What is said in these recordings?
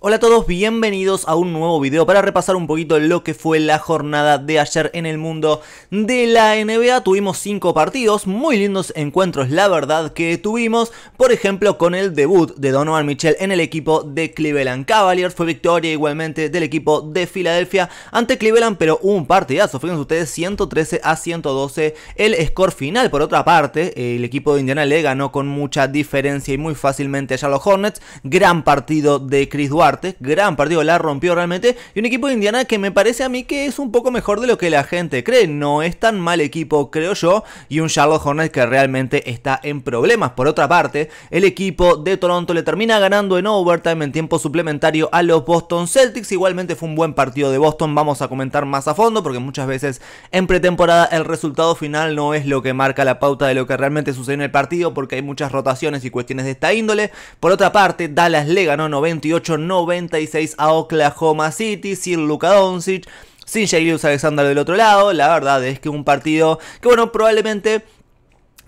Hola a todos, bienvenidos a un nuevo video para repasar un poquito lo que fue la jornada de ayer en el mundo de la NBA. Tuvimos cinco partidos, muy lindos encuentros la verdad que tuvimos, por ejemplo con el debut de Donovan Mitchell en el equipo de Cleveland Cavaliers, fue victoria igualmente del equipo de Filadelfia ante Cleveland, pero un partidazo, fíjense ustedes, 113 a 112 el score final. Por otra parte, el equipo de Indiana le ganó con mucha diferencia y muy fácilmente a los Hornets, gran partido de Chris Duarte gran partido, la rompió realmente. Y un equipo de Indiana que me parece a mí que es un poco mejor de lo que la gente cree. No es tan mal equipo, creo yo. Y un Charlotte Hornets que realmente está en problemas. Por otra parte, el equipo de Toronto le termina ganando en overtime en tiempo suplementario a los Boston Celtics. Igualmente fue un buen partido de Boston. Vamos a comentar más a fondo porque muchas veces en pretemporada el resultado final no es lo que marca la pauta de lo que realmente sucede en el partido porque hay muchas rotaciones y cuestiones de esta índole. Por otra parte, Dallas le ganó 98 no 96 a Oklahoma City sin Luka Doncic, sin Jairus Alexander del otro lado. La verdad es que un partido que, bueno, probablemente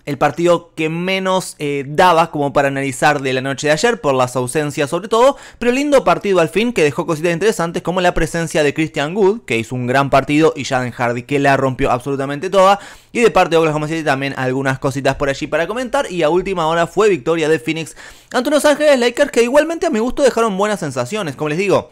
el partido que menos eh, daba como para analizar de la noche de ayer, por las ausencias sobre todo, pero lindo partido al fin que dejó cositas interesantes como la presencia de Christian Good, que hizo un gran partido, y Jaden Hardy que la rompió absolutamente toda, y de parte de Oklahoma City también algunas cositas por allí para comentar, y a última hora fue victoria de Phoenix ante los Ángeles Lakers que igualmente a mi gusto dejaron buenas sensaciones, como les digo...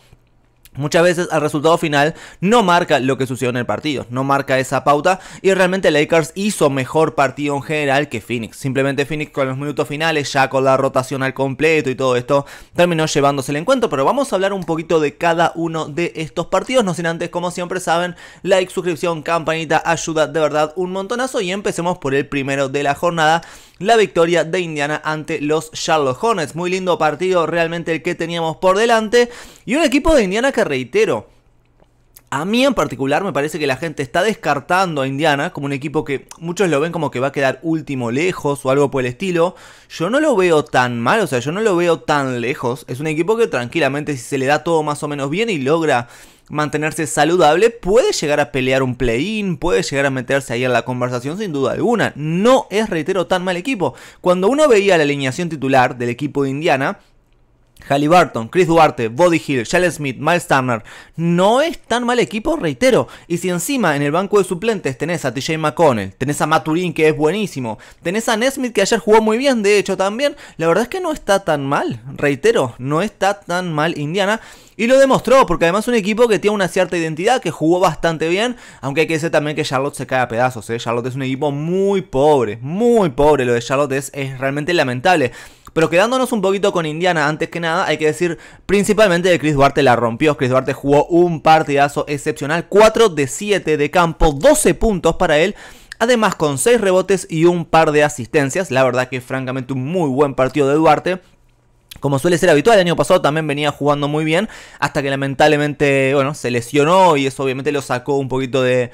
Muchas veces el resultado final no marca lo que sucedió en el partido, no marca esa pauta y realmente Lakers hizo mejor partido en general que Phoenix. Simplemente Phoenix con los minutos finales, ya con la rotación al completo y todo esto, terminó llevándose el encuentro. Pero vamos a hablar un poquito de cada uno de estos partidos, no sin antes, como siempre saben, like, suscripción, campanita, ayuda de verdad un montonazo y empecemos por el primero de la jornada la victoria de Indiana ante los Charlotte Hornets. Muy lindo partido realmente el que teníamos por delante. Y un equipo de Indiana que reitero, a mí en particular me parece que la gente está descartando a Indiana como un equipo que muchos lo ven como que va a quedar último lejos o algo por el estilo. Yo no lo veo tan mal, o sea, yo no lo veo tan lejos. Es un equipo que tranquilamente si se le da todo más o menos bien y logra mantenerse saludable, puede llegar a pelear un play-in, puede llegar a meterse ahí en la conversación sin duda alguna. No es, reitero, tan mal equipo. Cuando uno veía la alineación titular del equipo de Indiana, Halliburton, Chris Duarte, Body Hill, Jalen Smith, Miles Turner. No es tan mal equipo, reitero. Y si encima en el banco de suplentes tenés a TJ McConnell, tenés a Maturín que es buenísimo, tenés a Nesmith que ayer jugó muy bien, de hecho también, la verdad es que no está tan mal, reitero, no está tan mal Indiana. Y lo demostró, porque además es un equipo que tiene una cierta identidad, que jugó bastante bien, aunque hay que decir también que Charlotte se cae a pedazos, ¿eh? Charlotte es un equipo muy pobre, muy pobre, lo de Charlotte es, es realmente lamentable. Pero quedándonos un poquito con Indiana, antes que nada, hay que decir principalmente que Chris Duarte la rompió. Chris Duarte jugó un partidazo excepcional, 4 de 7 de campo, 12 puntos para él. Además con 6 rebotes y un par de asistencias. La verdad que francamente un muy buen partido de Duarte como suele ser habitual, el año pasado también venía jugando muy bien, hasta que lamentablemente, bueno, se lesionó y eso obviamente lo sacó un poquito de,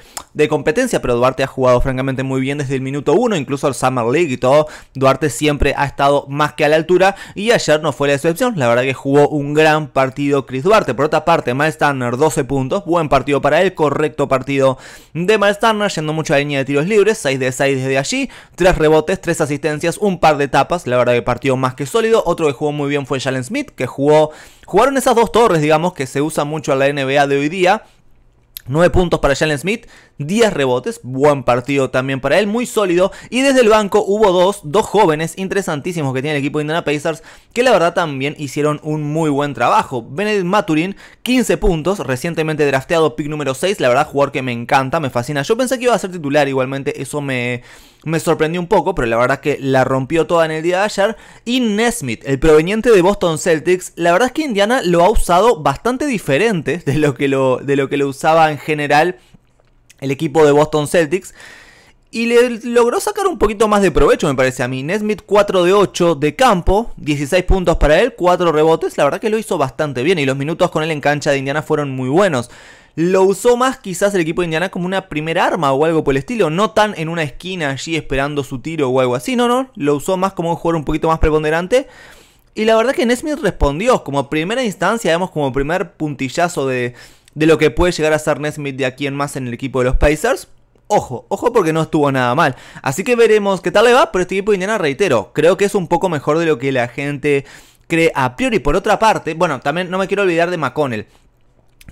competencia, pero Duarte ha jugado francamente muy bien desde el minuto 1, incluso al Summer League y todo, Duarte siempre ha estado más que a la altura y ayer no fue la excepción, la verdad que jugó un gran partido Chris Duarte, por otra parte, Miles 12 puntos, buen partido para él, correcto partido de Miles yendo mucho línea de tiros libres, 6 de 6 desde allí, 3 rebotes, 3 asistencias, un par de tapas, la verdad que partido más que sólido, otro que jugó muy bien fue Jalen Smith, que jugó, jugaron esas dos torres, digamos, que se usan mucho en la NBA de hoy día. 9 puntos para Jalen Smith, 10 rebotes, buen partido también para él, muy sólido. Y desde el banco hubo dos, dos jóvenes interesantísimos que tiene el equipo de Indiana Pacers, que la verdad también hicieron un muy buen trabajo. Benedict Maturin, 15 puntos, recientemente drafteado, pick número 6, la verdad, jugador que me encanta, me fascina. Yo pensé que iba a ser titular igualmente, eso me me sorprendió un poco, pero la verdad es que la rompió toda en el día de ayer. Y Nesmith, el proveniente de Boston Celtics, la verdad es que Indiana lo ha usado bastante diferente de lo que lo, de lo, que usaba en general el equipo de Boston Celtics. Y le logró sacar un poquito más de provecho, me parece a mí. Nesmith 4 de 8 de campo, 16 puntos para él, 4 rebotes. La verdad que lo hizo bastante bien y los minutos con él en cancha de Indiana fueron muy buenos lo usó más quizás el equipo de Indiana como una primera arma o algo por el estilo, no tan en una esquina allí esperando su tiro o algo así, no, no, lo usó más como un jugador un poquito más preponderante. Y la verdad que Nesmith respondió como primera instancia, vemos como primer puntillazo de, de lo que puede llegar a ser Nesmith de aquí en más en el equipo de los Pacers ojo, ojo porque no estuvo nada mal. Así que veremos qué tal le va, pero este equipo de Indiana, reitero, creo que es un poco mejor de lo que la gente cree a priori. Por otra parte, bueno, también no me quiero olvidar de McConnell.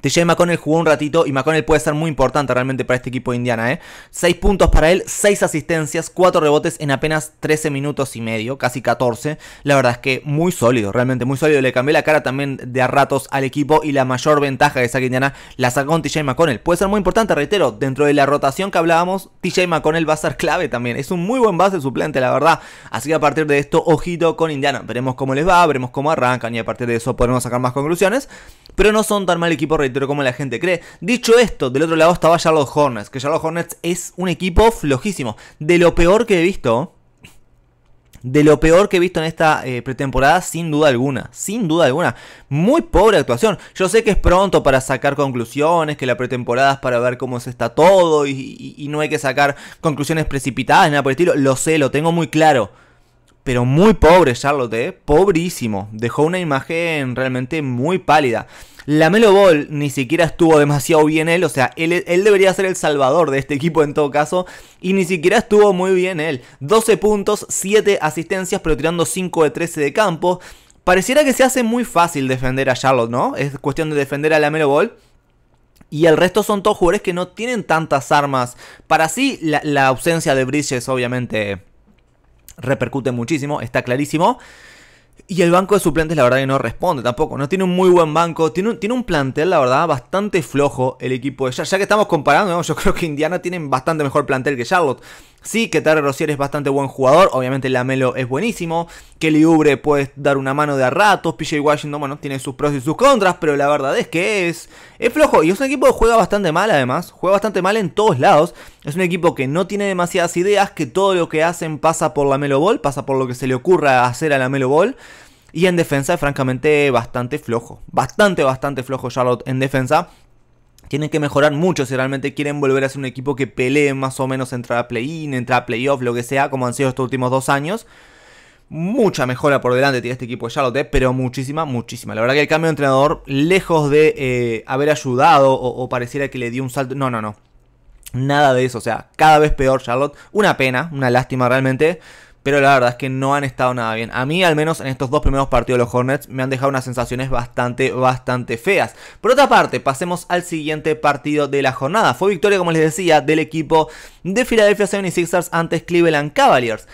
TJ McConnell jugó un ratito y McConnell puede ser muy importante realmente para este equipo de Indiana. ¿eh? 6 puntos para él, 6 asistencias, 4 rebotes en apenas 13 minutos y medio, casi 14. La verdad es que muy sólido, realmente muy sólido. Le cambié la cara también de a ratos al equipo y la mayor ventaja de saque Indiana la sacó con TJ McConnell. Puede ser muy importante, reitero, dentro de la rotación que hablábamos, TJ McConnell va a ser clave también. Es un muy buen base suplente, la verdad. Así que a partir de esto, ojito con Indiana. Veremos cómo les va, veremos cómo arrancan y a partir de eso podemos sacar más conclusiones. Pero no son tan mal equipo pero como la gente cree. Dicho esto, del otro lado estaba Charlotte Hornets, que Charlotte Hornets es un equipo flojísimo. De lo peor que he visto, de lo peor que he visto en esta eh, pretemporada, sin duda alguna. Sin duda alguna. Muy pobre actuación. Yo sé que es pronto para sacar conclusiones, que la pretemporada es para ver cómo se está todo y, no hay que sacar conclusiones precipitadas, nada por el estilo. Lo sé, lo tengo muy claro. Pero muy pobre Charlotte, eh, pobrísimo. Dejó una imagen realmente muy pálida. La Melo Ball ni siquiera estuvo demasiado bien él, o sea, él, debería ser el salvador de este equipo en todo caso, y ni siquiera estuvo muy bien él. 12 puntos, 7 asistencias, pero tirando 5 de 13 de campo. Pareciera que se hace muy fácil defender a Charlotte, ¿no? Es cuestión de defender a la Melo Ball. Y el resto son todos jugadores que no tienen tantas armas. Para sí, la, la ausencia de Bridges obviamente repercute muchísimo, está clarísimo. Y el banco de suplentes, la verdad, que no responde tampoco. No tiene un muy buen banco. Tiene un, tiene un plantel, la verdad, bastante flojo el equipo de Ya que estamos comparando, yo creo que Indiana tienen bastante mejor plantel que Charlotte. Sí, que Terry Rozier es bastante buen jugador, obviamente Melo es buenísimo, Kelly Oubre puede dar una mano de a ratos, PJ Washington, bueno, tiene sus pros y sus contras, pero la verdad es que es, es flojo y es un equipo que juega bastante mal además, juega bastante mal en todos lados, es un equipo que no tiene demasiadas ideas, que todo lo que hacen pasa por la Melo Ball, pasa por lo que se le ocurra hacer a la Melo Ball. Y en defensa, es francamente, bastante flojo. Bastante, bastante flojo Charlotte en defensa. Tienen que mejorar mucho si realmente quieren volver a ser un equipo que pelee más o menos entrar a play-in, entrar a playoff, lo que sea, como han sido estos últimos dos años. Mucha mejora por delante tiene este equipo de Charlotte, ¿eh? pero muchísima, muchísima. La verdad que el cambio de entrenador, lejos de eh, haber ayudado o, o pareciera que le dio un salto. No, no, no. Nada de eso. O sea, cada vez peor Charlotte. Una pena, una lástima realmente pero la verdad es que no han estado nada bien. A mí, al menos en estos dos primeros partidos de los Hornets, me han dejado unas sensaciones bastante, bastante feas. Por otra parte, pasemos al siguiente partido de la jornada. Fue victoria, como les decía, del equipo de Philadelphia 76ers ante Cleveland Cavaliers.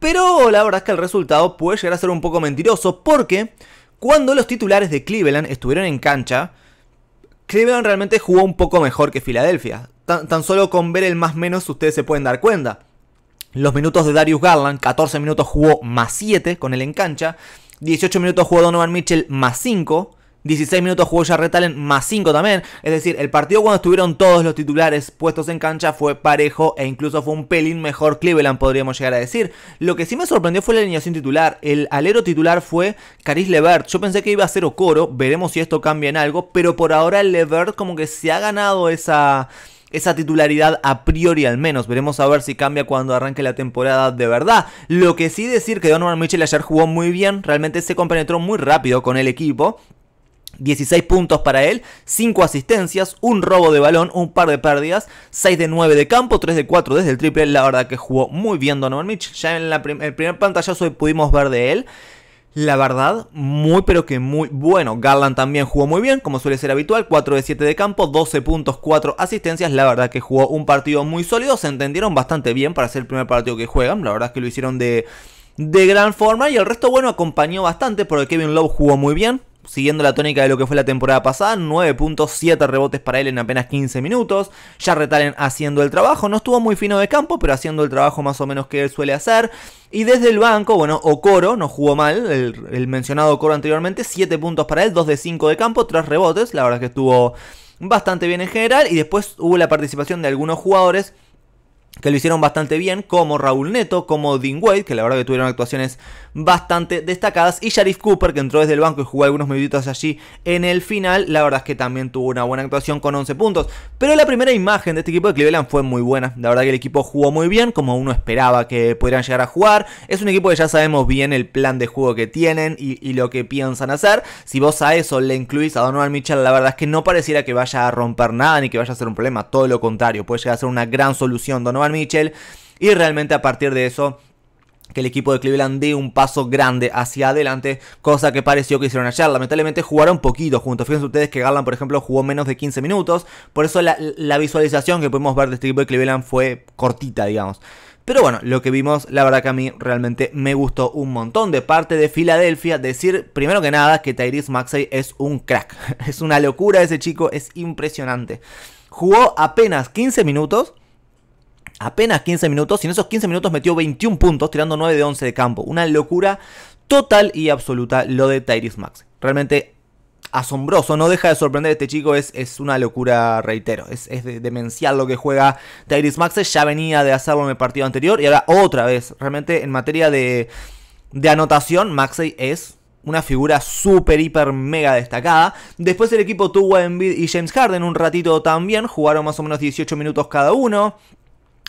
Pero la verdad es que el resultado puede llegar a ser un poco mentiroso porque cuando los titulares de Cleveland estuvieron en cancha, Cleveland realmente jugó un poco mejor que Filadelfia. tan, solo con ver el más menos ustedes se pueden dar cuenta. Los minutos de Darius Garland, 14 minutos jugó más 7 con él en cancha. 18 minutos jugó Donovan Mitchell más 5. 16 minutos jugó Jarrett Allen más 5 también. Es decir, el partido cuando estuvieron todos los titulares puestos en cancha fue parejo e incluso fue un pelín mejor Cleveland, podríamos llegar a decir. Lo que sí me sorprendió fue la alineación titular. El alero titular fue Caris Levert. Yo pensé que iba a ser Okoro, veremos si esto cambia en algo, pero por ahora Levert como que se ha ganado esa esa titularidad a priori al menos. Veremos a ver si cambia cuando arranque la temporada de verdad. Lo que sí decir que Donovan Mitchell ayer jugó muy bien, realmente se compenetró muy rápido con el equipo. 16 puntos para él, 5 asistencias, un robo de balón, un par de pérdidas, 6 de 9 de campo, 3 de 4 desde el triple. La verdad que jugó muy bien Donovan Mitchell. Ya en el primer pantallazo pudimos ver de él, la verdad, muy pero que muy bueno. Garland también jugó muy bien, como suele ser habitual, 4 de 7 de campo, 12 puntos, 4 asistencias, la verdad que jugó un partido muy sólido, se entendieron bastante bien para ser el primer partido que juegan, la verdad es que lo hicieron de de gran forma y el resto bueno acompañó bastante porque Kevin Love jugó muy bien, siguiendo la tónica de lo que fue la temporada pasada, 9 puntos, 7 rebotes para él en apenas 15 minutos. Ya Retalen haciendo el trabajo, no estuvo muy fino de campo, pero haciendo el trabajo más o menos que él suele hacer. Y desde el banco, bueno, Ocoro no jugó mal, el, mencionado Ocoro anteriormente, 7 puntos para él, 2 de 5 de campo, 3 rebotes, la verdad que estuvo bastante bien en general. Y después hubo la participación de algunos jugadores que lo hicieron bastante bien, como Raúl Neto, como Dean Wade, que la verdad que tuvieron actuaciones bastante destacadas. Y Sharif Cooper, que entró desde el banco y jugó algunos minutitos allí en el final, la verdad es que también tuvo una buena actuación con 11 puntos. Pero la primera imagen de este equipo de Cleveland fue muy buena. La verdad que el equipo jugó muy bien, como uno esperaba que pudieran llegar a jugar. Es un equipo que ya sabemos bien el plan de juego que tienen y, y lo que piensan hacer. Si vos a eso le incluís a Donovan Mitchell, la verdad es que no pareciera que vaya a romper nada ni que vaya a ser un problema. Todo lo contrario, puede llegar a ser una gran solución Donovan Mitchell. Y realmente a partir de eso que el equipo de Cleveland dé un paso grande hacia adelante, cosa que pareció que hicieron ayer. Lamentablemente jugaron poquito juntos. Fíjense ustedes que Garland, por ejemplo, jugó menos de 15 minutos. Por eso la, la visualización que pudimos ver de este equipo de Cleveland fue cortita, digamos. Pero bueno, lo que vimos, la verdad que a mí realmente me gustó un montón de parte de Filadelfia. Decir, primero que nada, que Tyrese Maxey es un crack. Es una locura ese chico, es impresionante. Jugó apenas 15 minutos apenas 15 minutos y en esos 15 minutos metió 21 puntos tirando 9 de 11 de campo. Una locura total y absoluta lo de Tyrese Maxey. Realmente asombroso, no deja de sorprender a este chico, es, es una locura, reitero, es, de, demencial lo que juega Tyrese Maxey, ya venía de hacerlo en el partido anterior y ahora otra vez, realmente en materia de, de anotación, Maxey es una figura súper, hiper, mega destacada. Después el equipo tuvo a y James Harden un ratito también, jugaron más o menos 18 minutos cada uno.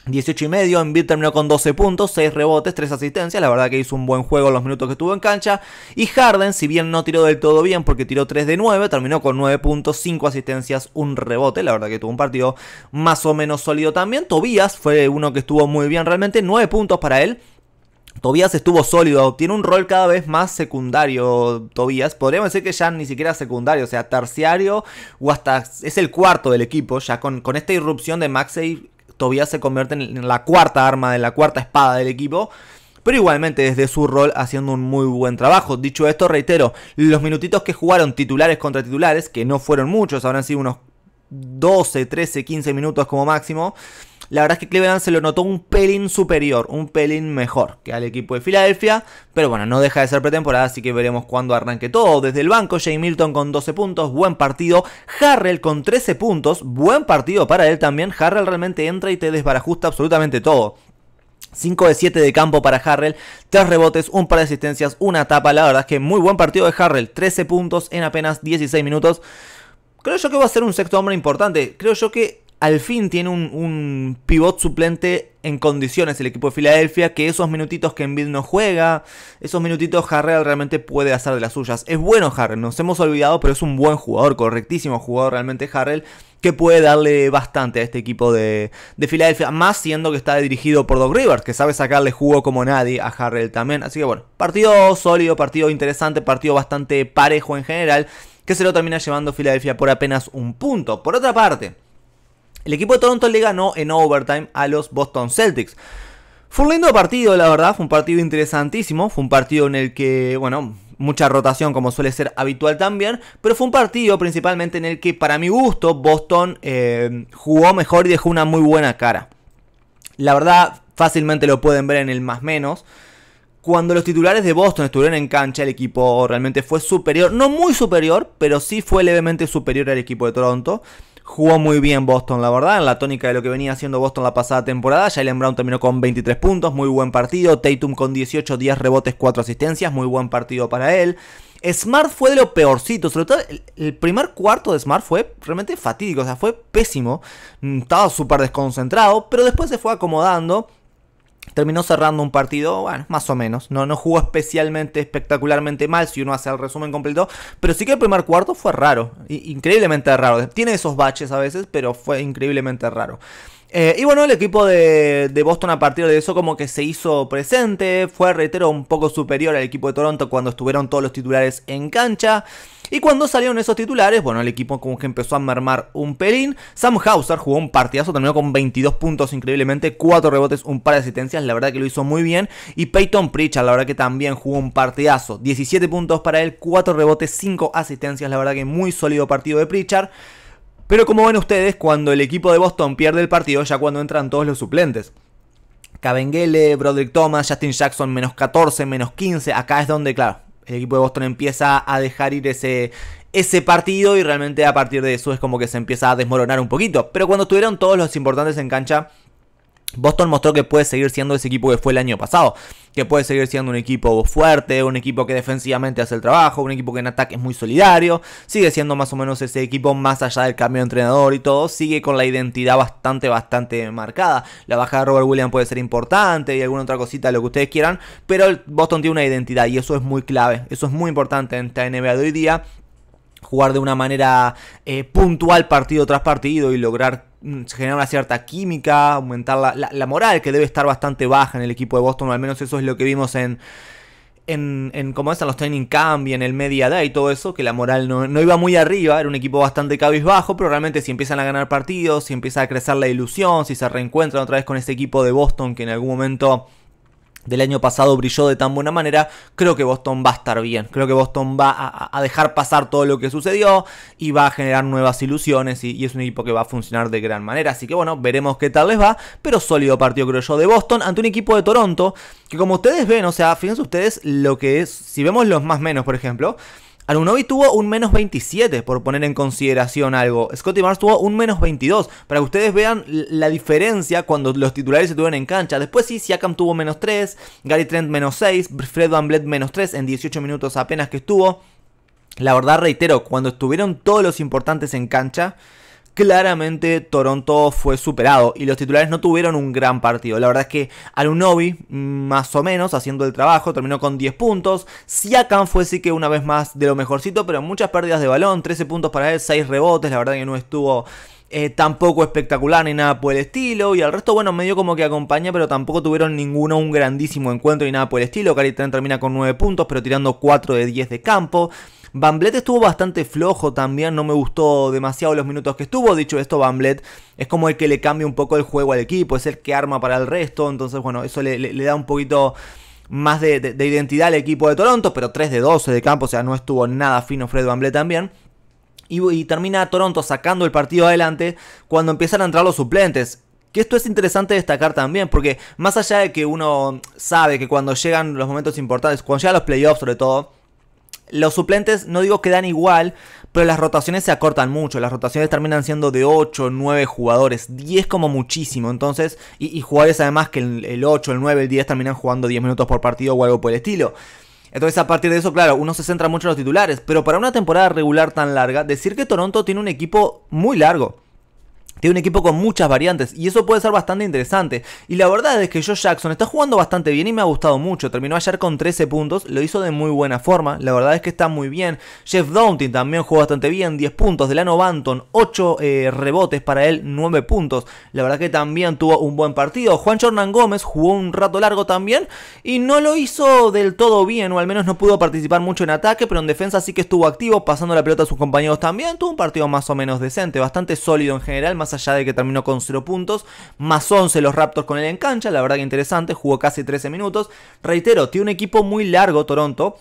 18 y medio, Embiid terminó con 12 puntos, 6 rebotes, 3 asistencias, la verdad que hizo un buen juego en los minutos que estuvo en cancha. Y Harden, si bien no tiró del todo bien porque tiró 3 de 9, terminó con 9 puntos, 5 asistencias, un rebote, la verdad que tuvo un partido más o menos sólido también. Tobías fue uno que estuvo muy bien realmente, 9 puntos para él. Tobías estuvo sólido, tiene un rol cada vez más secundario, Tobías. Podríamos decir que ya ni siquiera secundario, o sea, terciario o hasta es el cuarto del equipo, ya con, con esta irrupción de Maxey todavía se convierte en la cuarta arma, de la cuarta espada del equipo pero igualmente desde su rol haciendo un muy buen trabajo. Dicho esto, reitero, los minutitos que jugaron titulares contra titulares, que no fueron muchos, habrán sido unos 12, 13, 15 minutos como máximo. La verdad es que Cleveland se lo notó un pelín superior, un pelín mejor que al equipo de Filadelfia. Pero bueno, no deja de ser pretemporada, así que veremos cuándo arranque todo. Desde el banco, Jay Milton con 12 puntos, buen partido. Harrell con 13 puntos, buen partido para él también. Harrell realmente entra y te desbarajusta absolutamente todo. 5 de 7 de campo para Harrell, 3 rebotes, un par de asistencias, una tapa. La verdad es que muy buen partido de Harrell, 13 puntos en apenas 16 minutos. Creo yo que va a ser un sexto hombre importante. Creo yo que al fin tiene un, pivot suplente en condiciones el equipo de Filadelfia, que esos minutitos que Embiid no juega, esos minutitos Harrell realmente puede hacer de las suyas. Es bueno Harrell, nos hemos olvidado, pero es un buen jugador, correctísimo jugador realmente Harrell, que puede darle bastante a este equipo de, Filadelfia, más siendo que está dirigido por Doc Rivers, que sabe sacarle jugo como nadie a Harrell también. Así que bueno, partido sólido, partido interesante, partido bastante parejo en general que se lo termina llevando Filadelfia por apenas un punto. Por otra parte, el equipo de Toronto le ganó en overtime a los Boston Celtics. Fue un lindo partido, la verdad, fue un partido interesantísimo, fue un partido en el que, bueno, mucha rotación como suele ser habitual también, pero fue un partido principalmente en el que para mi gusto Boston eh, jugó mejor y dejó una muy buena cara. La verdad, fácilmente lo pueden ver en el más menos. Cuando los titulares de Boston estuvieron en cancha, el equipo realmente fue superior, no muy superior, pero sí fue levemente superior al equipo de Toronto. Jugó muy bien Boston, la verdad, en la tónica de lo que venía haciendo Boston la pasada temporada. Jalen Brown terminó con 23 puntos, muy buen partido. Tatum con 18, 10 rebotes, 4 asistencias, muy buen partido para él. Smart fue de lo peorcito, sobre todo el primer cuarto de Smart fue realmente fatídico, o sea, fue pésimo. Mm, estaba súper desconcentrado, pero después se fue acomodando. Terminó cerrando un partido, bueno, más o menos. No, no jugó especialmente, espectacularmente mal, si uno hace el resumen completo. Pero sí que el primer cuarto fue raro. Increíblemente raro. Tiene esos baches a veces, pero fue increíblemente raro. Eh, y bueno, el equipo de, de, Boston a partir de eso como que se hizo presente, fue, reitero, un poco superior al equipo de Toronto cuando estuvieron todos los titulares en cancha. Y cuando salieron esos titulares, bueno, el equipo como que empezó a mermar un pelín. Sam Hauser jugó un partidazo, también con 22 puntos increíblemente, 4 rebotes, un par de asistencias, la verdad que lo hizo muy bien. Y Peyton Pritchard, la verdad que también jugó un partidazo, 17 puntos para él, 4 rebotes, 5 asistencias, la verdad que muy sólido partido de Pritchard. Pero como ven ustedes, cuando el equipo de Boston pierde el partido, ya cuando entran todos los suplentes. Cabenguele, Broderick Thomas, Justin Jackson, menos 14, menos 15. Acá es donde, claro, el equipo de Boston empieza a dejar ir ese, ese partido y realmente a partir de eso es como que se empieza a desmoronar un poquito. Pero cuando estuvieron todos los importantes en cancha, Boston mostró que puede seguir siendo ese equipo que fue el año pasado, que puede seguir siendo un equipo fuerte, un equipo que defensivamente hace el trabajo, un equipo que en ataque es muy solidario, sigue siendo más o menos ese equipo más allá del cambio de entrenador y todo, sigue con la identidad bastante, bastante marcada. La baja de Robert Williams puede ser importante y alguna otra cosita, lo que ustedes quieran, pero Boston tiene una identidad y eso es muy clave, eso es muy importante en esta NBA de hoy día jugar de una manera eh, puntual partido tras partido y lograr mm, generar una cierta química, aumentar la, moral que debe estar bastante baja en el equipo de Boston, o al menos eso es lo que vimos en... En, cómo los training camp y en el media day y todo eso, que la moral no, iba muy arriba, era un equipo bastante cabizbajo, pero realmente si empiezan a ganar partidos, si empieza a crecer la ilusión, si se reencuentran otra vez con ese equipo de Boston que en algún momento del año pasado brilló de tan buena manera, creo que Boston va a estar bien. Creo que Boston va a, dejar pasar todo lo que sucedió y va a generar nuevas ilusiones y, y, es un equipo que va a funcionar de gran manera. Así que bueno, veremos qué tal les va, pero sólido partido creo yo de Boston ante un equipo de Toronto que como ustedes ven, o sea, fíjense ustedes lo que es, si vemos los más menos por ejemplo, Arunovi tuvo un menos 27, por poner en consideración algo. Scotty Barnes tuvo un menos 22, para que ustedes vean la diferencia cuando los titulares se tuvieron en cancha. Después sí, Siakam tuvo menos 3, Gary Trent menos 6, Fred Van menos 3 en 18 minutos apenas que estuvo. La verdad, reitero, cuando estuvieron todos los importantes en cancha, claramente Toronto fue superado y los titulares no tuvieron un gran partido. La verdad es que Alunobi, más o menos, haciendo el trabajo, terminó con 10 puntos. Siakam fue sí que una vez más de lo mejorcito, pero muchas pérdidas de balón, 13 puntos para él, 6 rebotes, la verdad que no estuvo... Eh, tampoco espectacular ni nada por el estilo. Y al resto, bueno, medio como que acompaña, pero tampoco tuvieron ninguno un grandísimo encuentro ni nada por el estilo. Caritán termina con 9 puntos, pero tirando 4 de 10 de campo. Bamblet estuvo bastante flojo también, no me gustó demasiado los minutos que estuvo. Dicho esto, Bamblet es como el que le cambia un poco el juego al equipo, es el que arma para el resto. Entonces, bueno, eso le, da un poquito más de, identidad al equipo de Toronto, pero 3 de 12 de campo, o sea, no estuvo nada fino Fred Bamblet también. Y, y termina Toronto sacando el partido adelante cuando empiezan a entrar los suplentes. Que esto es interesante destacar también, porque más allá de que uno sabe que cuando llegan los momentos importantes, cuando llegan los playoffs sobre todo, los suplentes no digo que dan igual, pero las rotaciones se acortan mucho. Las rotaciones terminan siendo de 8, 9 jugadores, 10 como muchísimo. Entonces, y, jugadores además que el, el 8, el 9, el 10 terminan jugando 10 minutos por partido o algo por el estilo. Entonces a partir de eso, claro, uno se centra mucho en los titulares, pero para una temporada regular tan larga, decir que Toronto tiene un equipo muy largo. Tiene un equipo con muchas variantes y eso puede ser bastante interesante. Y la verdad es que Joe Jackson está jugando bastante bien y me ha gustado mucho. Terminó ayer con 13 puntos, lo hizo de muy buena forma. La verdad es que está muy bien. Jeff Daunting también jugó bastante bien, 10 puntos. Delano Banton, 8 eh, rebotes para él, 9 puntos. La verdad que también tuvo un buen partido. Juan Jornan Gómez jugó un rato largo también y no lo hizo del todo bien, o al menos no pudo participar mucho en ataque, pero en defensa sí que estuvo activo, pasando la pelota a sus compañeros también. Tuvo un partido más o menos decente, bastante sólido en general, más más allá de que terminó con 0 puntos, más 11 los Raptors con él en cancha, la verdad que interesante, jugó casi 13 minutos. Reitero, tiene un equipo muy largo Toronto,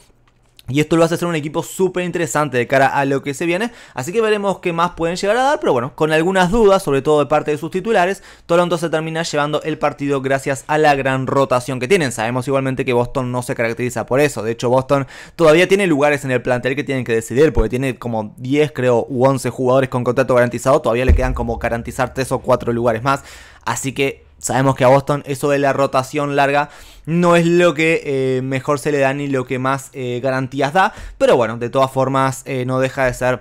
y esto lo hace ser un equipo súper interesante de cara a lo que se viene. Así que veremos qué más pueden llegar a dar. Pero bueno, con algunas dudas, sobre todo de parte de sus titulares, Toronto se termina llevando el partido gracias a la gran rotación que tienen. Sabemos igualmente que Boston no se caracteriza por eso. De hecho, Boston todavía tiene lugares en el plantel que tienen que decidir. Porque tiene como 10, creo, u 11 jugadores con contrato garantizado. Todavía le quedan como garantizar 3 o 4 lugares más. Así que Sabemos que a Boston eso de la rotación larga no es lo que eh, mejor se le da ni lo que más eh, garantías da. Pero bueno, de todas formas eh, no deja de ser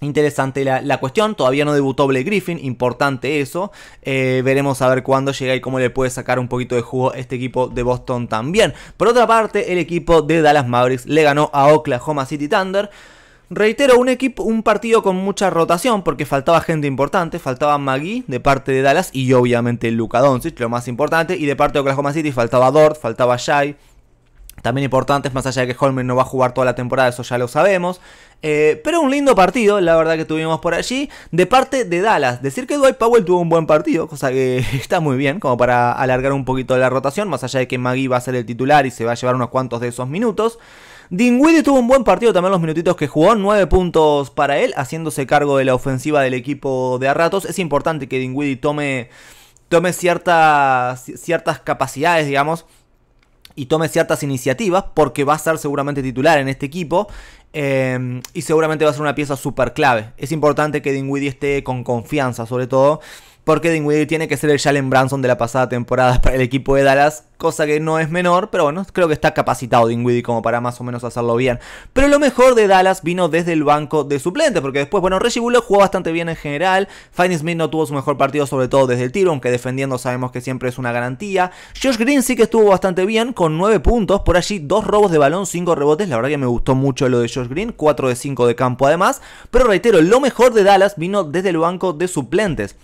Interesante la, cuestión, todavía no debutó Blake Griffin, importante eso. veremos a ver cuándo llega y cómo le puede sacar un poquito de jugo este equipo de Boston también. Por otra parte, el equipo de Dallas Mavericks le ganó a Oklahoma City Thunder. Reitero, un equipo, un partido con mucha rotación, porque faltaba gente importante, faltaba Magui de parte de Dallas y obviamente Luka Doncic, lo más importante, y de parte de Oklahoma City faltaba Dort, faltaba Shai, también importantes, más allá de que Holmes no va a jugar toda la temporada, eso ya lo sabemos. Eh, pero un lindo partido, la verdad que tuvimos por allí, de parte de Dallas. Decir que Dwight Powell tuvo un buen partido, cosa que está muy bien, como para alargar un poquito la rotación, más allá de que Magui va a ser el titular y se va a llevar unos cuantos de esos minutos. Dingwiddie tuvo un buen partido también los minutitos que jugó, 9 puntos para él, haciéndose cargo de la ofensiva del equipo de a ratos. Es importante que Dingwiddie tome, tome ciertas, ciertas capacidades, digamos, y tome ciertas iniciativas, porque va a ser seguramente titular en este equipo. Eh, y seguramente va a ser una pieza súper clave. Es importante que Dingwiddie esté con confianza, sobre todo porque Dinwiddie tiene que ser el Jalen Branson de la pasada temporada para el equipo de Dallas, cosa que no es menor, pero bueno, creo que está capacitado Dinwiddie como para más o menos hacerlo bien. Pero lo mejor de Dallas vino desde el banco de suplentes, porque después, bueno, Reggie Bullock jugó bastante bien en general, Finney Smith no tuvo su mejor partido, sobre todo desde el tiro, aunque defendiendo sabemos que siempre es una garantía. Josh Green sí que estuvo bastante bien, con 9 puntos, por allí 2 robos de balón, 5 rebotes, la verdad que me gustó mucho lo de Josh Green, 4 de 5 de campo además, pero reitero, lo mejor de Dallas vino desde el banco de suplentes.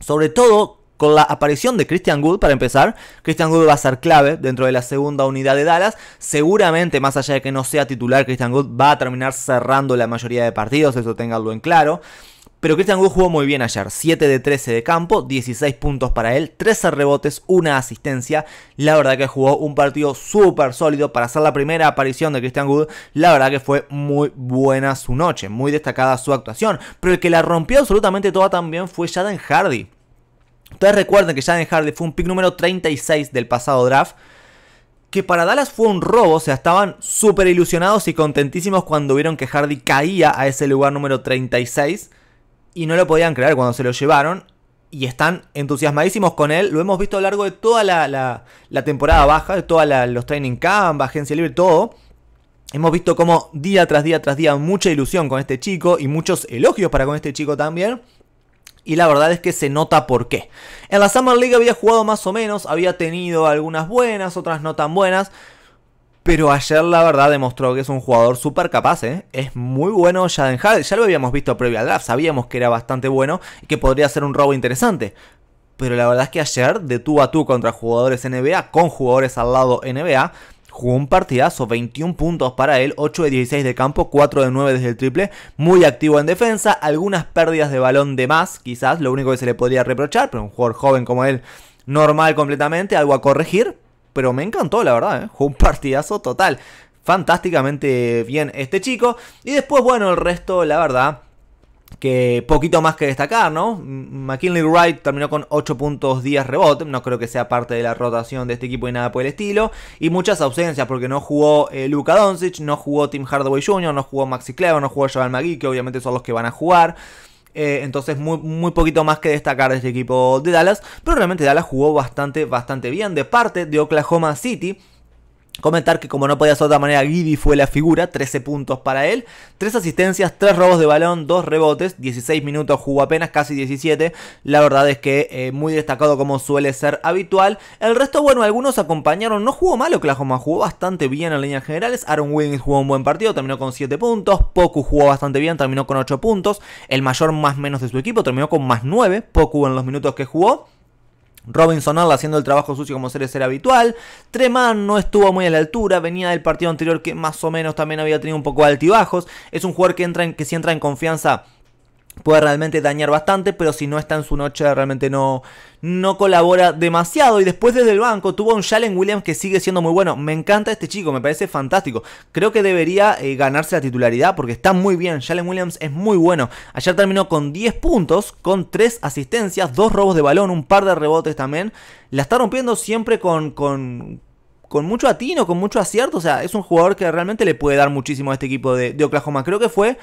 Sobre todo con la aparición de Christian Good, para empezar, Christian Good va a ser clave dentro de la segunda unidad de Dallas. Seguramente, más allá de que no sea titular, Christian Good va a terminar cerrando la mayoría de partidos, eso algo en claro. Pero Christian Good jugó muy bien ayer, 7 de 13 de campo, 16 puntos para él, 13 rebotes, una asistencia. La verdad que jugó un partido súper sólido para hacer la primera aparición de Christian Good. La verdad que fue muy buena su noche, muy destacada su actuación. Pero el que la rompió absolutamente toda también fue Jaden Hardy. Ustedes recuerden que Jaden Hardy fue un pick número 36 del pasado draft que para Dallas fue un robo, o sea, estaban súper ilusionados y contentísimos cuando vieron que Hardy caía a ese lugar número 36 y no lo podían creer cuando se lo llevaron. Y están entusiasmadísimos con él. Lo hemos visto a lo largo de toda la, temporada baja, de todos los training camp, agencia libre, todo. Hemos visto como día tras día tras día mucha ilusión con este chico y muchos elogios para con este chico también. Y la verdad es que se nota por qué. En la Summer League había jugado más o menos, había tenido algunas buenas, otras no tan buenas. Pero ayer la verdad demostró que es un jugador súper capaz, ¿eh? Es muy bueno Jaden Hall, ya lo habíamos visto previo al draft, sabíamos que era bastante bueno y que podría ser un robo interesante. Pero la verdad es que ayer, de tú a tú contra jugadores NBA, con jugadores al lado NBA, jugó un partidazo, 21 puntos para él, 8 de 16 de campo, 4 de 9 desde el triple, muy activo en defensa, algunas pérdidas de balón de más, quizás, lo único que se le podría reprochar, pero un jugador joven como él, normal completamente, algo a corregir, pero me encantó, la verdad. ¿eh? Fue un partidazo total. Fantásticamente bien este chico. Y después, bueno, el resto, la verdad que poquito más que destacar, ¿no? McKinley Wright terminó con 8 puntos, 10 rebote, no creo que sea parte de la rotación de este equipo y nada por el estilo, y muchas ausencias porque no jugó eh, Luka Doncic, no jugó Tim Hardaway Jr., no jugó Maxi Clever, no jugó Joel Magui, que obviamente son los que van a jugar. Eh, entonces muy, poquito más que destacar de este equipo de Dallas. Pero realmente Dallas jugó bastante, bastante bien. De parte de Oklahoma City, Comentar que como no podía ser de otra manera, Giddy fue la figura, 13 puntos para él, 3 asistencias, 3 robos de balón, 2 rebotes, 16 minutos jugó apenas, casi 17, la verdad es que eh, muy destacado como suele ser habitual. El resto, bueno, algunos acompañaron, no jugó mal Oklahoma, jugó bastante bien en líneas generales, Aaron Wiggins jugó un buen partido, terminó con 7 puntos, Poku jugó bastante bien, terminó con 8 puntos, el mayor más menos de su equipo terminó con más 9, Poku en los minutos que jugó. Robinson Arla haciendo el trabajo sucio como suele ser habitual. Treman no estuvo muy a la altura, venía del partido anterior que más o menos también había tenido un poco de altibajos. Es un jugador que, entra en, que si entra en confianza puede realmente dañar bastante, pero si no está en su noche realmente no, no colabora demasiado. Y después desde el banco tuvo un Jalen Williams que sigue siendo muy bueno. Me encanta este chico, me parece fantástico. Creo que debería eh, ganarse la titularidad porque está muy bien. Jalen Williams es muy bueno. Ayer terminó con 10 puntos, con 3 asistencias, 2 robos de balón, un par de rebotes también. La está rompiendo siempre con, con con mucho atino, con mucho acierto. O sea, es un jugador que realmente le puede dar muchísimo a este equipo de Oklahoma. Creo que fue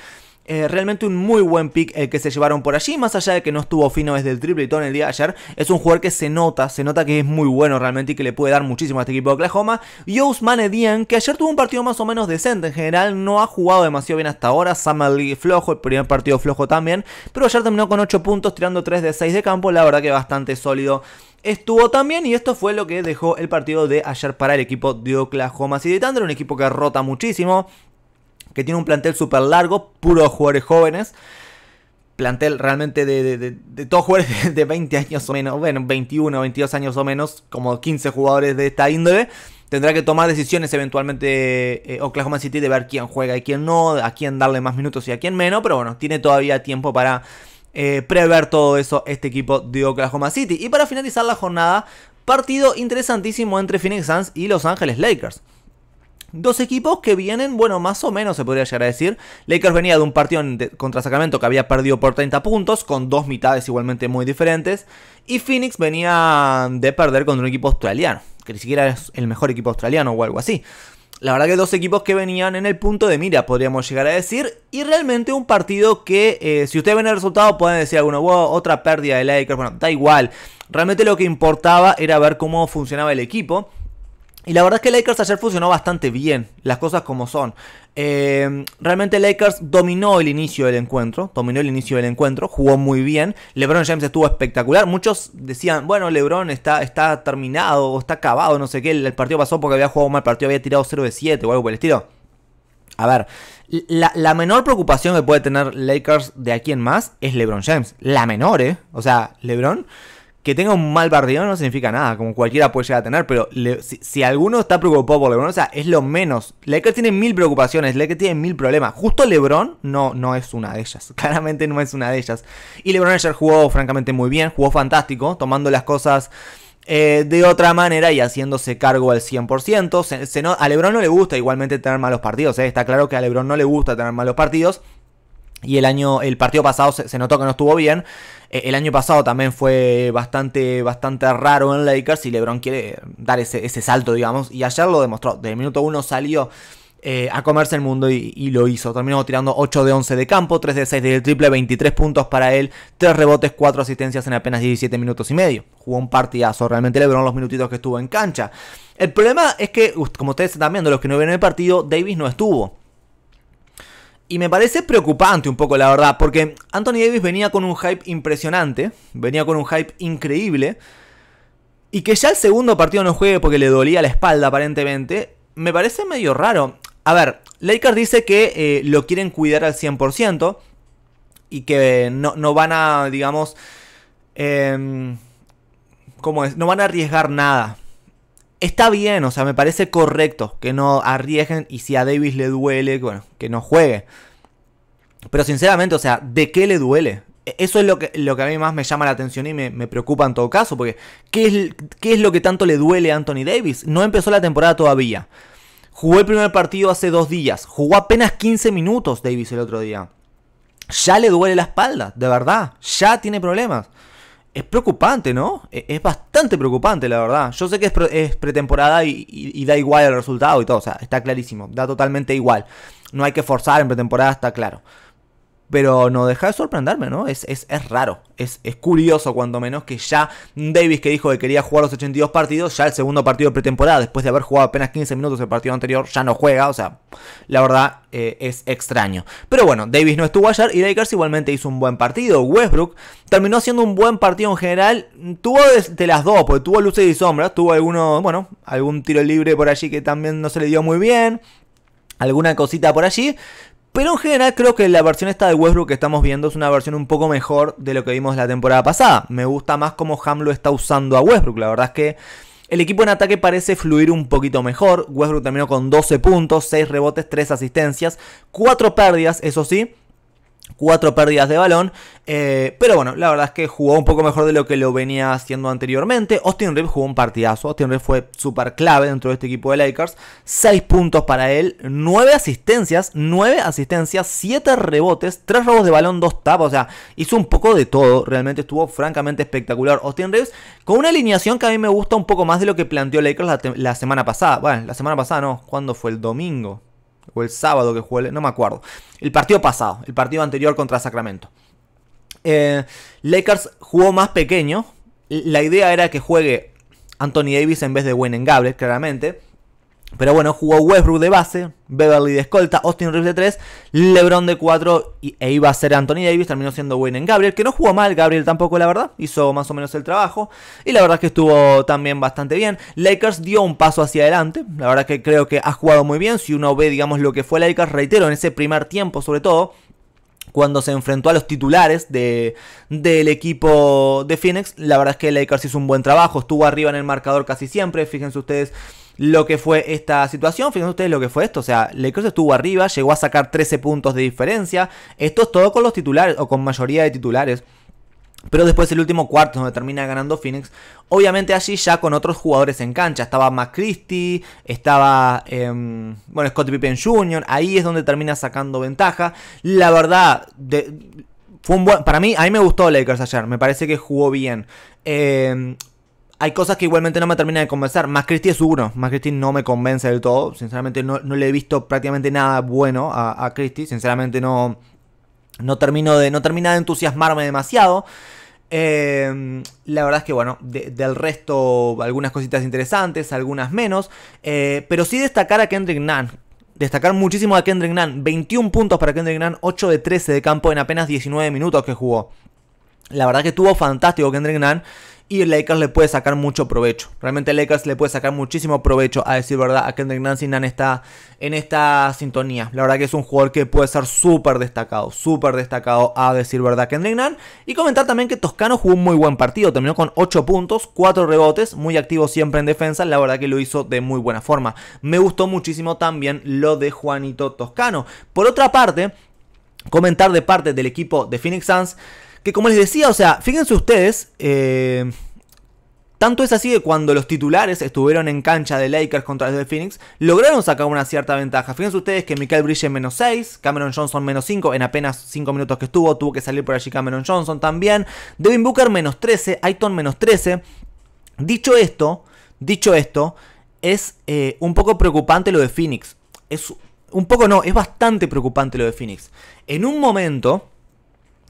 eh, realmente un muy buen pick el eh, que se llevaron por allí, más allá de que no estuvo fino desde el en el día de ayer, es un jugador que se nota, se nota que es muy bueno realmente y que le puede dar muchísimo a este equipo de Oklahoma. Y Ousmane Edian, que ayer tuvo un partido más o menos decente en general, no ha jugado demasiado bien hasta ahora, Summer League flojo, el primer partido flojo también, pero ayer terminó con 8 puntos tirando 3 de 6 de campo, la verdad que bastante sólido estuvo también y esto fue lo que dejó el partido de ayer para el equipo de Oklahoma City Thunder, un equipo que rota muchísimo, que tiene un plantel súper largo, puros jugadores jóvenes. Plantel realmente de, de, de, todos jugadores de 20 años o menos, bueno, 21, 22 años o menos, como 15 jugadores de esta índole tendrá que tomar decisiones eventualmente eh, Oklahoma City de ver quién juega y quién no, a quién darle más minutos y a quién menos, pero bueno, tiene todavía tiempo para eh, prever todo eso este equipo de Oklahoma City. Y para finalizar la jornada, partido interesantísimo entre Phoenix Suns y Los Ángeles Lakers. Dos equipos que vienen, bueno, más o menos se podría llegar a decir. Lakers venía de un partido contra Sacramento que había perdido por 30 puntos, con dos mitades igualmente muy diferentes. Y Phoenix venía de perder contra un equipo australiano, que ni siquiera es el mejor equipo australiano o algo así. La verdad que dos equipos que venían en el punto de mira, podríamos llegar a decir. Y realmente un partido que, eh, si ustedes ven el resultado, pueden decir alguno, otra pérdida de Lakers. Bueno, da igual. Realmente lo que importaba era ver cómo funcionaba el equipo. Y la verdad es que Lakers ayer funcionó bastante bien, las cosas como son. Em, realmente Lakers dominó el inicio del encuentro, dominó el inicio del encuentro, jugó muy bien. LeBron James estuvo espectacular. Muchos decían, bueno, LeBron está, está terminado o está acabado, no sé qué. El, partido pasó porque había jugado mal partido, había tirado 0 de 7 o algo por el estilo. A ver, la, la, menor preocupación que puede tener Lakers de aquí en más es LeBron James. La menor, ¿eh? O sea, LeBron que tenga un mal partido no significa nada, como cualquiera puede llegar a tener, pero si, alguno está preocupado por LeBron, o sea, es lo menos. LeBron tiene mil preocupaciones, LeBron tiene mil problemas. Justo LeBron no, no es una de ellas, claramente no es una de ellas. Y LeBron ayer jugó francamente muy bien, jugó fantástico, tomando las cosas... Eh, de otra manera y haciéndose cargo al 100%. a Lebron no le gusta igualmente tener malos partidos. Eh. Está claro que a Lebron no le gusta tener malos partidos. Y el año, el partido pasado se, notó que no estuvo bien. Eh, el año pasado también fue bastante, bastante raro en Lakers y LeBron quiere dar ese, salto, digamos. Y ayer lo demostró. el minuto uno salió eh, a comerse el mundo y, lo hizo. Terminó tirando 8 de 11 de campo, 3 de 6 del triple, 23 puntos para él, 3 rebotes, 4 asistencias en apenas 17 minutos y medio. Jugó un partidazo, realmente LeBron los minutitos que estuvo en cancha. El problema es que, como ustedes están viendo, los que no vieron el partido, Davis no estuvo. Y me parece preocupante un poco, la verdad, porque Anthony Davis venía con un hype impresionante, venía con un hype increíble, y que ya el segundo partido no juegue porque le dolía la espalda aparentemente, me parece medio raro. A ver, Lakers dice que eh, lo quieren cuidar al 100% y que no, van a, digamos, em, ¿cómo es? No van a arriesgar nada está bien, o sea, me parece correcto que no arriesguen y si a Davis le duele, bueno, que no juegue. Pero sinceramente, o sea, ¿de qué le duele? E-, eso es lo que, lo que a mí más me llama la atención y me, preocupa en todo caso, porque ¿qué es, ¿qué es lo que tanto le duele a Anthony Davis? No empezó la temporada todavía. Jugó el primer partido hace dos días. Jugó apenas 15 minutos Davis el otro día. Ya le duele la espalda, de verdad. Ya tiene problemas es preocupante, ¿no? E-, es bastante preocupante, la verdad. Yo sé que es, pretemporada y, y, da igual el resultado y todo, o sea, está clarísimo, da totalmente igual. No hay que forzar en pretemporada, está claro pero no deja de sorprenderme, ¿no? Es, es, es raro, es, es, curioso, cuando menos que ya Davis, que dijo que quería jugar los 82 partidos, ya el segundo partido de pretemporada, después de haber jugado apenas 15 minutos el partido anterior, ya no juega, o sea, la verdad eh, es extraño. Pero bueno, Davis no estuvo ayer y Lakers igualmente hizo un buen partido. Westbrook terminó siendo un buen partido en general, tuvo de, las dos, porque tuvo luces y sombras, tuvo alguno, bueno, algún tiro libre por allí que también no se le dio muy bien alguna cosita por allí. Pero en general creo que la versión esta de Westbrook que estamos viendo es una versión un poco mejor de lo que vimos la temporada pasada. Me gusta más cómo Hamlo lo está usando a Westbrook. La verdad es que el equipo en ataque parece fluir un poquito mejor. Westbrook terminó con 12 puntos, 6 rebotes, 3 asistencias, 4 pérdidas, eso sí cuatro pérdidas de balón. Eh, pero bueno, la verdad es que jugó un poco mejor de lo que lo venía haciendo anteriormente. Austin Reeves jugó un partidazo. Austin Reeves fue súper clave dentro de este equipo de Lakers. Seis puntos para él, nueve asistencias, nueve asistencias, siete rebotes, tres robos de balón, dos tapas. O sea, hizo un poco de todo. Realmente estuvo francamente espectacular Austin Reeves. Con una alineación que a mí me gusta un poco más de lo que planteó Lakers la, la semana pasada. Bueno, la semana pasada no. ¿Cuándo fue? El domingo o el sábado que juele no me acuerdo. El partido pasado, el partido anterior contra Sacramento. Eh, Lakers jugó más pequeño. La idea era que juegue Anthony Davis en vez de Wayne Gable, claramente. Pero bueno, jugó Westbrook de base, Beverly de escolta, Austin Reeves de 3, LeBron de 4 e iba a ser Anthony Davis, terminó siendo Wayne en Gabriel, que no jugó mal Gabriel tampoco, la verdad, hizo más o menos el trabajo y la verdad es que estuvo también bastante bien. Lakers dio un paso hacia adelante, la verdad que creo que ha jugado muy bien, si uno ve, digamos, lo que fue Lakers, reitero, en ese primer tiempo sobre todo, cuando se enfrentó a los titulares de, del equipo de Phoenix, la verdad es que Lakers hizo un buen trabajo, estuvo arriba en el marcador casi siempre, fíjense ustedes lo que fue esta situación. Fíjense ustedes lo que fue esto. O sea, Lakers estuvo arriba, llegó a sacar 13 puntos de diferencia. Esto es todo con los titulares o con mayoría de titulares. Pero después el último cuarto donde termina ganando Phoenix. Obviamente allí ya con otros jugadores en cancha. Estaba christie estaba em, bueno, Scott Pippen Jr. Ahí es donde termina sacando ventaja. La verdad, fue un para mí, a mí me gustó Lakers ayer. Me parece que jugó bien. Eh, hay cosas que igualmente no me terminan de convencer. Más Christie es uno. Más Christie no me convence del todo. Sinceramente no, le he visto prácticamente nada bueno a, a Christie. Sinceramente no, no, termino de, no termina de entusiasmarme demasiado. Eh, la verdad es que bueno, del resto algunas cositas interesantes, algunas menos. Eh, pero sí destacar a Kendrick Nunn. Destacar muchísimo a Kendrick Nunn. 21 puntos para Kendrick Nunn, 8 de 13 de campo en apenas 19 minutos que jugó. La verdad que estuvo fantástico Kendrick Nunn y Lakers le puede sacar mucho provecho. Realmente Lakers le puede sacar muchísimo provecho, a decir verdad, a Kendrick Nancy en está en esta sintonía. La verdad que es un jugador que puede ser súper destacado, súper destacado, a decir verdad, Kendrick Nan. Y comentar también que Toscano jugó un muy buen partido, terminó con 8 puntos, 4 rebotes, muy activo siempre en defensa, la verdad que lo hizo de muy buena forma. Me gustó muchísimo también lo de Juanito Toscano. Por otra parte, comentar de parte del equipo de Phoenix Suns que como les decía, o sea, fíjense ustedes, eh, tanto es así que cuando los titulares estuvieron en cancha de Lakers contra los de Phoenix, lograron sacar una cierta ventaja. Fíjense ustedes que Michael Bridges menos 6, Cameron Johnson menos 5, en apenas 5 minutos que estuvo, tuvo que salir por allí Cameron Johnson también. Devin Booker menos 13, Aiton menos 13. Dicho esto, dicho esto, es eh, un poco preocupante lo de Phoenix. Es un poco no, es bastante preocupante lo de Phoenix. En un momento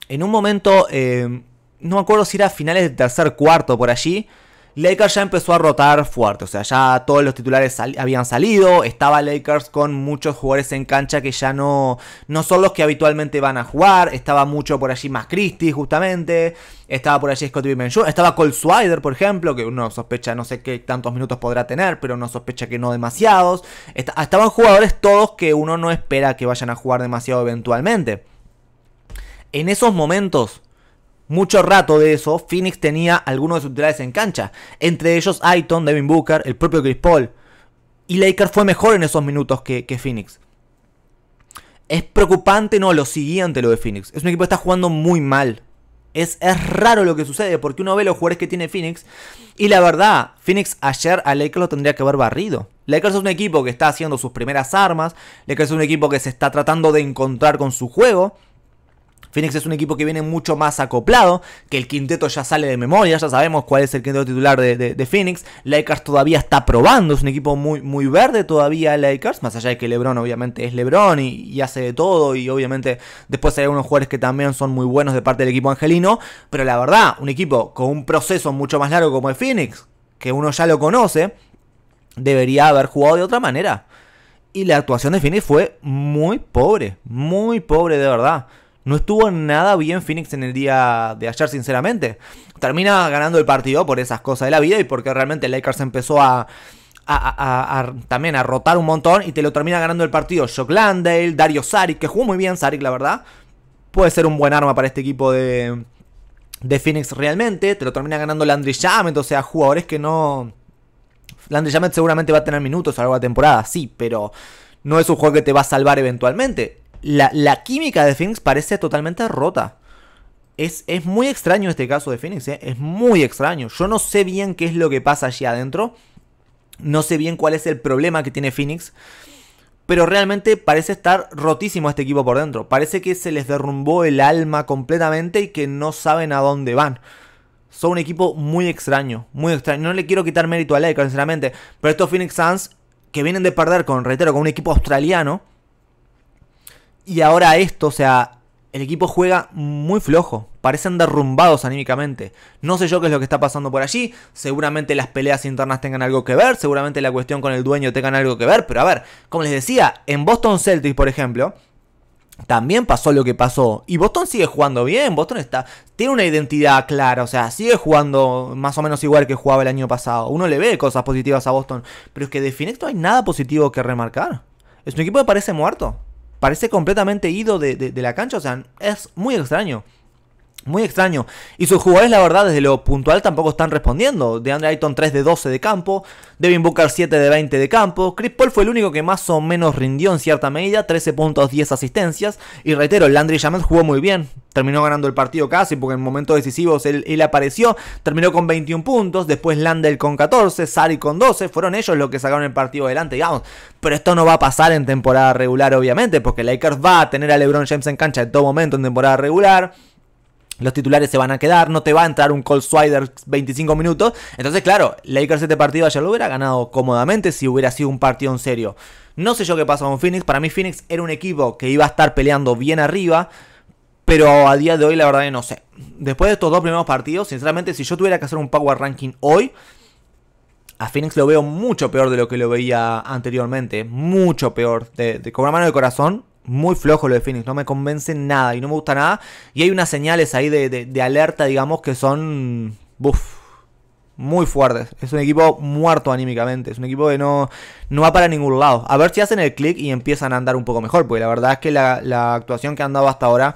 en un momento, em, no me acuerdo si era finales del tercer cuarto por allí, Lakers ya empezó a rotar fuerte, o sea, ya todos los titulares habían salido, estaba Lakers con muchos jugadores en cancha que ya no, no son los que habitualmente van a jugar, estaba mucho por allí más Christie justamente, estaba por allí Scottie Pippen estaba Cole Swider, por ejemplo, que uno sospecha no sé qué tantos minutos podrá tener, pero uno sospecha que no demasiados, estaban jugadores todos que uno no espera que vayan a jugar demasiado eventualmente. En esos momentos, mucho rato de eso, Phoenix tenía algunos de sus titulares en cancha. Entre ellos Aiton, Devin Booker, el propio Chris Paul. Y Laker fue mejor en esos minutos que, Phoenix. Es preocupante, no, lo siguiente lo de Phoenix. Es un equipo que está jugando muy mal. Es, es, raro lo que sucede porque uno ve los jugadores que tiene Phoenix y la verdad, Phoenix ayer a Lakers lo tendría que haber barrido. Lakers es un equipo que está haciendo sus primeras armas, Lakers es un equipo que se está tratando de encontrar con su juego Phoenix es un equipo que viene mucho más acoplado, que el quinteto ya sale de memoria, ya sabemos cuál es el quinteto titular de, Phoenix. Lakers todavía está probando, es un equipo muy, muy verde todavía Lakers, más allá de que LeBron obviamente es LeBron y, y hace de todo y obviamente después hay algunos jugadores que también son muy buenos de parte del equipo angelino, pero la verdad, un equipo con un proceso mucho más largo como el Phoenix, que uno ya lo conoce, debería haber jugado de otra manera. Y la actuación de Phoenix fue muy pobre, muy pobre de verdad. No estuvo nada bien Phoenix en el día de ayer, sinceramente. Termina ganando el partido por esas cosas de la vida y porque realmente Lakers empezó a, también a rotar un montón y te lo termina ganando el partido Jock Landale, Dario Saric, que jugó muy bien Saric, la verdad. Puede ser un buen arma para este equipo de, de Phoenix realmente. Te lo termina ganando Landry Jamet, o sea, jugadores que no... Landry Jamet seguramente va a tener minutos a lo largo de la temporada, sí, pero no es un juego que te va a salvar eventualmente la, química de Phoenix parece totalmente rota. Es, es, muy extraño este caso de Phoenix, ¿eh? es muy extraño. Yo no sé bien qué es lo que pasa allí adentro. No sé bien cuál es el problema que tiene Phoenix. Pero realmente parece estar rotísimo este equipo por dentro. Parece que se les derrumbó el alma completamente y que no saben a dónde van. Son un equipo muy extraño, muy extraño. No le quiero quitar mérito a Lakers, sinceramente. Pero estos Phoenix Suns, que vienen de perder con, reitero, con un equipo australiano y ahora esto, o sea, el equipo juega muy flojo. Parecen derrumbados anímicamente. No sé yo qué es lo que está pasando por allí. Seguramente las peleas internas tengan algo que ver. Seguramente la cuestión con el dueño tengan algo que ver. Pero a ver, como les decía, en Boston Celtics, por ejemplo, también pasó lo que pasó. Y Boston sigue jugando bien. Boston está, tiene una identidad clara. O sea, sigue jugando más o menos igual que jugaba el año pasado. Uno le ve cosas positivas a Boston. Pero es que de Finecto no hay nada positivo que remarcar. Es un equipo que parece muerto parece completamente ido de, la cancha. O sea, es muy extraño. Muy extraño. Y sus jugadores, la verdad, desde lo puntual tampoco están respondiendo. De Andre Ayton 3 de 12 de campo, Devin Booker 7 de 20 de campo. Chris Paul fue el único que más o menos rindió en cierta medida, 13 puntos, 10 asistencias. Y reitero, Landry Jamet jugó muy bien. Terminó ganando el partido casi, porque en momentos decisivos él, apareció. Terminó con 21 puntos, después Landel con 14, Sari con 12. Fueron ellos los que sacaron el partido adelante, digamos. Pero esto no va a pasar en temporada regular, obviamente, porque Lakers va a tener a LeBron James en cancha en todo momento en temporada regular. Los titulares se van a quedar, no te va a entrar un Cold Swider 25 minutos. Entonces, claro, Lakers este partido ayer lo hubiera ganado cómodamente si hubiera sido un partido en serio. No sé yo qué pasó con Phoenix. Para mí, Phoenix era un equipo que iba a estar peleando bien arriba. Pero a día de hoy, la verdad no sé. Después de estos dos primeros partidos, sinceramente, si yo tuviera que hacer un power ranking hoy, a Phoenix lo veo mucho peor de lo que lo veía anteriormente. Mucho peor. De, con una mano de corazón, muy flojo lo de Phoenix, no me convence nada y no me gusta nada. Y hay unas señales ahí de, alerta, digamos, que son. Buf, muy fuertes. Es un equipo muerto anímicamente. Es un equipo que no, no va para ningún lado. A ver si hacen el clic y empiezan a andar un poco mejor. Porque la verdad es que la, actuación que han dado hasta ahora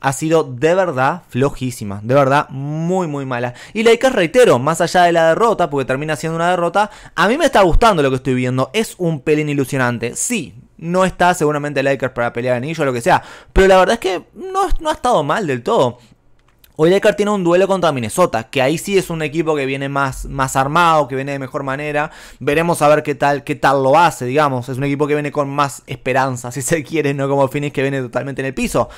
ha sido de verdad flojísima, de verdad muy muy mala. Y la laica reitero, más allá de la derrota, porque termina siendo una derrota, a mí me está gustando lo que estoy viendo, es un pelín ilusionante. Sí, no está seguramente Lakers para pelear anillo o lo que sea. Pero la verdad es que no, no ha estado mal del todo. Hoy Lakers tiene un duelo contra Minnesota, que ahí sí es un equipo que viene más, más armado, que viene de mejor manera. Veremos a ver qué tal, qué tal lo hace, digamos. Es un equipo que viene con más esperanza, si se quiere, no como Phoenix que viene totalmente en el piso.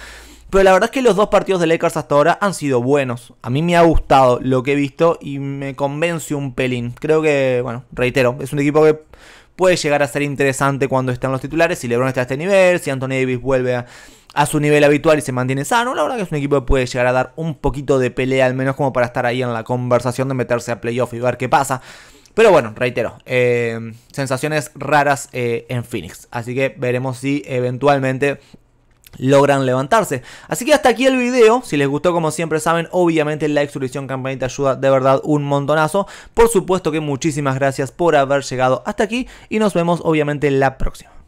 Pero la verdad es que los dos partidos de Lakers hasta ahora han sido buenos. A mí me ha gustado lo que he visto y me convence un pelín. Creo que, bueno, reitero, es un equipo que puede llegar a ser interesante cuando están los titulares. Si LeBron está a este nivel, si Anthony Davis vuelve a, su nivel habitual y se mantiene sano, la verdad que es un equipo que puede llegar a dar un poquito de pelea, al menos como para estar ahí en la conversación de meterse a playoff y ver qué pasa. Pero bueno, reitero, eh, sensaciones raras eh, en Phoenix. Así que veremos si eventualmente logran levantarse. Así que hasta aquí el video, si les gustó como siempre saben, obviamente like, suscripción, campanita ayuda de verdad un montonazo. Por supuesto que muchísimas gracias por haber llegado hasta aquí y nos vemos obviamente la próxima.